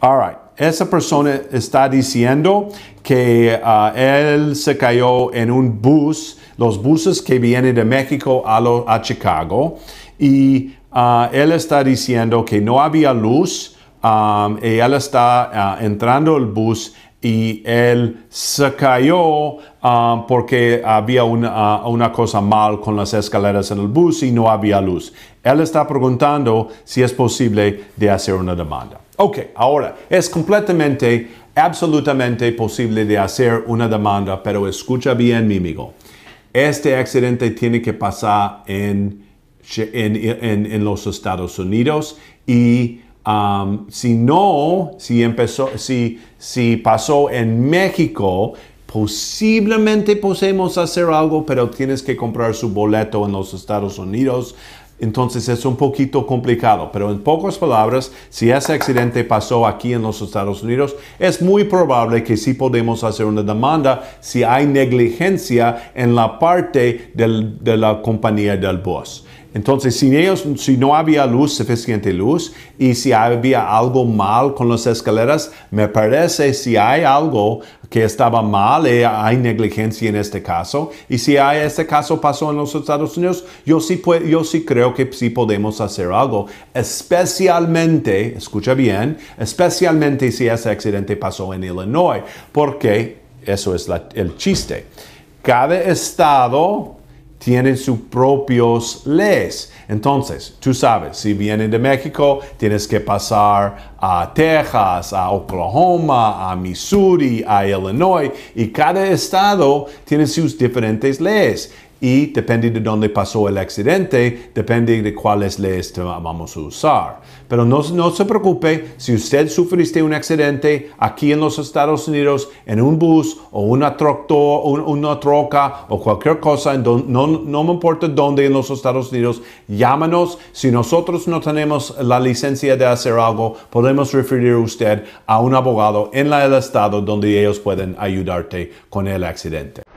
All right. Esa persona está diciendo que ah, él se cayó en un bus, los buses que vienen de México a, Chicago, y ah, él está diciendo que no había luz, ah, y él está entrando el bus y él se cayó ah, porque había una, ah, una, cosa mal con las escaleras en el bus y no había luz. Él está preguntando si es posible de hacer una demanda. Ok, ahora es completamente, absolutamente posible de hacer una demanda, pero escucha bien, mi amigo. Este accidente tiene que pasar en, en, en los Estados Unidos y Um, si no, si, empezó, si, si pasó en México, posiblemente podemos hacer algo, pero tienes que comprar su boleto en los Estados Unidos. Entonces es un poquito complicado, pero en pocas palabras, si ese accidente pasó aquí en los Estados Unidos, es muy probable que sí podemos hacer una demanda si hay negligencia en la parte del, de la compañía del bus. Entonces, ellos, si no había luz, suficiente luz, y si había algo mal con las escaleras, me parece si hay algo que estaba mal, eh, hay negligencia en este caso, y si hay este caso pasó en los Estados Unidos, yo sí, yo sí creo que sí podemos hacer algo, especialmente, escucha bien, especialmente si ese accidente pasó en Illinois, porque eso es el chiste. Cada estado tienen sus propios leyes. Entonces, tú sabes, si vienen de México, tienes que pasar a Texas, a Oklahoma, a Missouri, a Illinois, y cada estado tiene sus diferentes leyes y depende de dónde pasó el accidente, depende de cuáles leyes vamos a usar. Pero no, no se preocupe si usted sufriste un accidente aquí en los Estados Unidos, en un bus o una, una troca o cualquier cosa, no, no me importa dónde en los Estados Unidos, llámanos. Si nosotros no tenemos la licencia de hacer algo, podemos referir usted a un abogado en la, el estado donde ellos pueden ayudarte con el accidente.